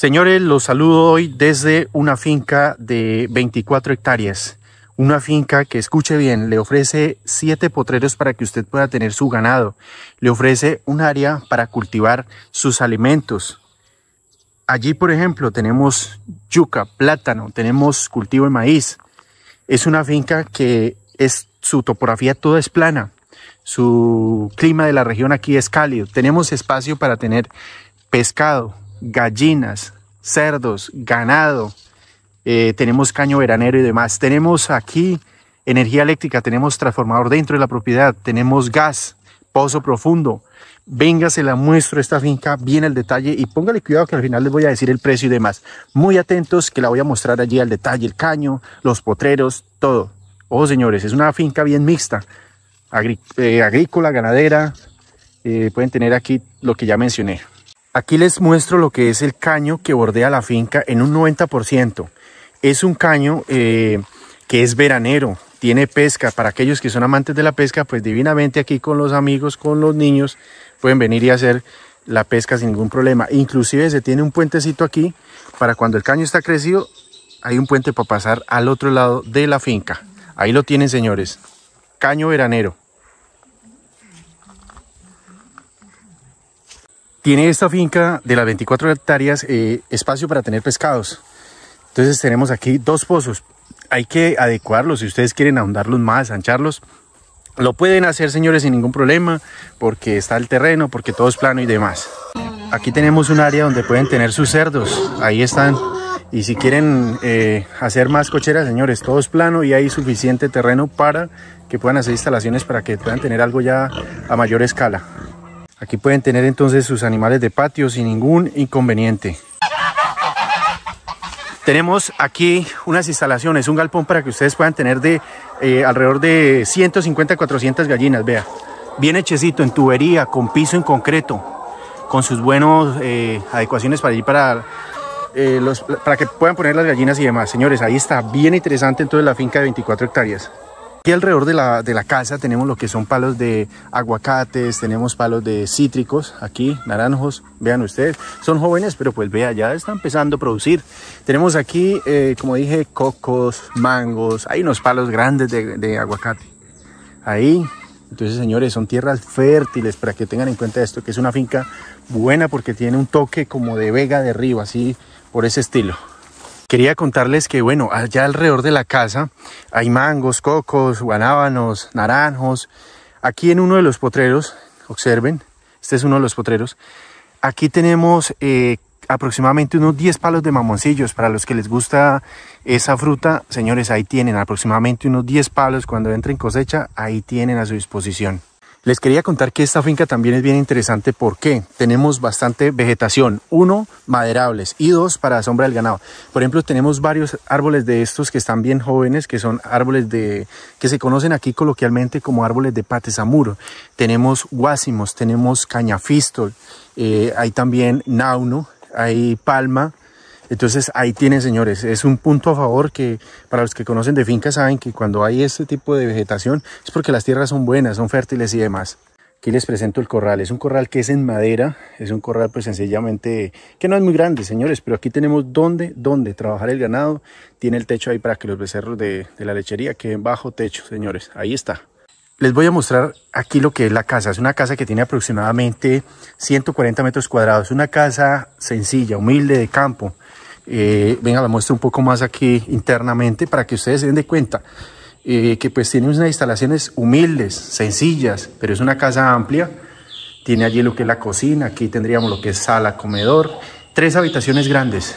Señores, los saludo hoy desde una finca de 24 hectáreas. Una finca que, escuche bien, le ofrece 7 potreros para que usted pueda tener su ganado. Le ofrece un área para cultivar sus alimentos. Allí, por ejemplo, tenemos yuca, plátano, tenemos cultivo de maíz. Es una finca que es, su topografía toda es plana. Su clima de la región aquí es cálido. Tenemos espacio para tener pescado, gallinas, cerdos, ganado, eh, tenemos caño veranero y demás. Tenemos aquí energía eléctrica, tenemos transformador dentro de la propiedad, tenemos gas, pozo profundo. Venga, se la muestro esta finca bien el detalle y póngale cuidado que al final les voy a decir el precio y demás. Muy atentos que la voy a mostrar allí al detalle, el caño, los potreros, todo. Ojo oh, señores, es una finca bien mixta, eh, agrícola, ganadera, eh, pueden tener aquí lo que ya mencioné. Aquí les muestro lo que es el caño que bordea la finca en un 90%. Es un caño eh, que es veranero, tiene pesca. Para aquellos que son amantes de la pesca, pues divinamente aquí con los amigos, con los niños, pueden venir y hacer la pesca sin ningún problema. Inclusive se tiene un puentecito aquí para cuando el caño está crecido, hay un puente para pasar al otro lado de la finca. Ahí lo tienen, señores. Caño veranero. tiene esta finca de las 24 hectáreas eh, espacio para tener pescados. Entonces tenemos aquí dos pozos. Hay que adecuarlos. Si ustedes quieren ahondarlos más, ancharlos, lo pueden hacer, señores, sin ningún problema, porque está el terreno, porque todo es plano y demás. Aquí tenemos un área donde pueden tener sus cerdos. Ahí están. Y si quieren eh, hacer más cocheras, señores, todo es plano y hay suficiente terreno para que puedan hacer instalaciones para que puedan tener algo ya a mayor escala. Aquí pueden tener entonces sus animales de patio sin ningún inconveniente. Tenemos aquí unas instalaciones, un galpón para que ustedes puedan tener de eh, alrededor de 150 400 gallinas, vea. Bien hechecito, en tubería, con piso en concreto, con sus buenos eh, adecuaciones para ir para, eh, para que puedan poner las gallinas y demás. Señores, ahí está, bien interesante entonces la finca de 24 hectáreas. Aquí alrededor de la, casa tenemos lo que son palos de aguacates, tenemos palos de cítricos, aquí naranjos, vean ustedes, son jóvenes, pero pues vea, ya está empezando a producir. Tenemos aquí, eh, como dije, cocos, mangos, hay unos palos grandes de, de aguacate. Ahí, entonces señores, son tierras fértiles para que tengan en cuenta esto, que es una finca buena porque tiene un toque como de vega de río, así por ese estilo. Quería contarles que, bueno, allá alrededor de la casa hay mangos, cocos, guanábanos, naranjos. Aquí en uno de los potreros, observen, este es uno de los potreros, aquí tenemos eh, aproximadamente unos 10 palos de mamoncillos. Para los que les gusta esa fruta, señores, ahí tienen aproximadamente unos 10 palos. Cuando entren cosecha, ahí tienen a su disposición. Les quería contar que esta finca también es bien interesante porque tenemos bastante vegetación. Uno, maderables y dos, para la sombra del ganado. Por ejemplo, tenemos varios árboles de estos que están bien jóvenes, que son árboles de que se conocen aquí coloquialmente como árboles de patesamuro. Tenemos guásimos, tenemos cañafistol, eh, hay también nauno, hay palma, entonces ahí tienen, señores, es un punto a favor que para los que conocen de finca saben que cuando hay este tipo de vegetación es porque las tierras son buenas, son fértiles y demás. Aquí les presento el corral, es un corral que es en madera, es un corral pues sencillamente que no es muy grande, señores, pero aquí tenemos donde, donde trabajar el ganado, tiene el techo ahí para que los becerros de, la lechería queden bajo techo, señores, ahí está. Les voy a mostrar aquí lo que es la casa. Es una casa que tiene aproximadamente 140 metros cuadrados. es Una casa sencilla, humilde, de campo. Eh, venga, la muestro un poco más aquí internamente para que ustedes se den de cuenta eh, que pues tiene unas instalaciones humildes, sencillas, pero es una casa amplia. Tiene allí lo que es la cocina, aquí tendríamos lo que es sala, comedor, tres habitaciones grandes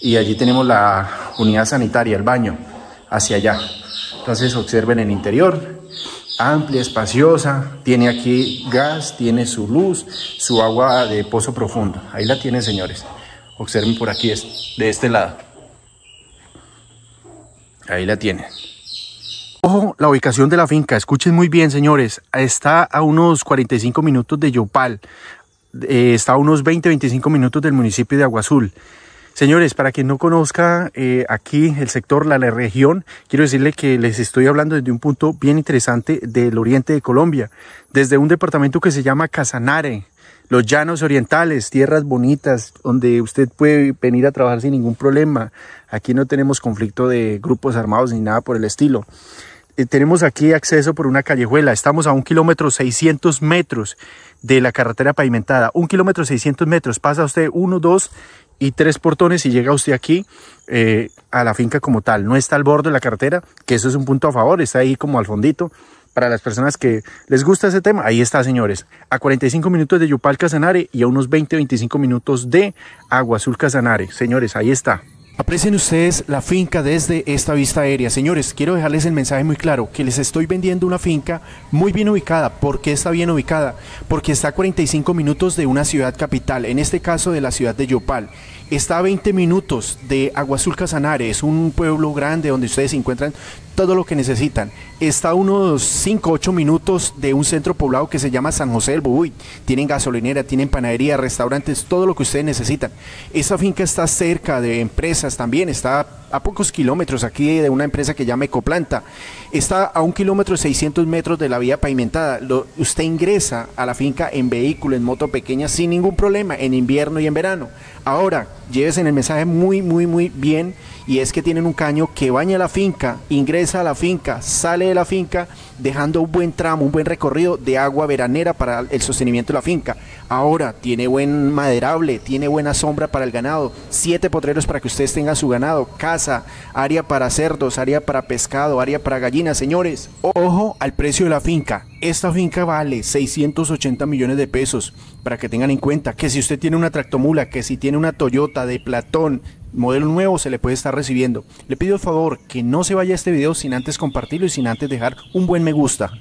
y allí tenemos la unidad sanitaria, el baño, hacia allá. Entonces observen el interior, amplia, espaciosa, tiene aquí gas, tiene su luz, su agua de pozo profundo. Ahí la tienen, señores. Observen por aquí, de este lado. Ahí la tienen. Ojo, la ubicación de la finca. Escuchen muy bien, señores. Está a unos 45 minutos de Yopal. Eh, está a unos 20-25 minutos del municipio de Aguazul. Señores, para quien no conozca eh, aquí el sector, la, la, región, quiero decirle que les estoy hablando desde un punto bien interesante del oriente de Colombia, desde un departamento que se llama Casanare, los llanos orientales, tierras bonitas, donde usted puede venir a trabajar sin ningún problema. Aquí no tenemos conflicto de grupos armados ni nada por el estilo. Eh, tenemos aquí acceso por una callejuela. Estamos a un kilómetro 600 metros de la carretera pavimentada. Un kilómetro 600 metros. Pasa usted uno, dos y tres portones y llega usted aquí eh, a la finca como tal. No está al borde de la carretera, que eso es un punto a favor. Está ahí como al fondito para las personas que les gusta ese tema, ahí está, señores. A 45 minutos de Yopal, Casanare y a unos 20-25 minutos de Agua Azul Casanare. Señores, ahí está. Aprecien ustedes la finca desde esta vista aérea. Señores, quiero dejarles el mensaje muy claro, que les estoy vendiendo una finca muy bien ubicada. ¿Por qué está bien ubicada? Porque está a 45 minutos de una ciudad capital, en este caso de la ciudad de Yopal. Está a 20 minutos de Azul, Casanare, es un pueblo grande donde ustedes se encuentran todo lo que necesitan. Está a unos 5, o 8 minutos de un centro poblado que se llama San José del Bubuy. Tienen gasolinera, tienen panadería, restaurantes, todo lo que ustedes necesitan. Esa finca está cerca de empresas también, está a pocos kilómetros aquí de una empresa que llama Ecoplanta. Está a un kilómetro 600 metros de la vía pavimentada. usted ingresa a la finca en vehículo, en moto pequeña, sin ningún problema, en invierno y en verano. Ahora, llévesen en el mensaje muy, muy, muy bien, y es que tienen un caño que baña la finca, ingresa a la finca, sale de la finca, dejando un buen tramo, un buen recorrido de agua veranera para el sostenimiento de la finca. Ahora tiene buen maderable, tiene buena sombra para el ganado, siete potreros para que ustedes tengan su ganado, casa, área para cerdos, área para pescado, área para gallinas. Señores, ojo al precio de la finca. Esta finca vale 680 millones de pesos para que tengan en cuenta que si usted tiene una tractomula, que si tiene una Toyota de Platón, modelo nuevo se le puede estar recibiendo. Le pido el favor que no se vaya este video sin antes compartirlo y sin antes dejar un buen me gusta.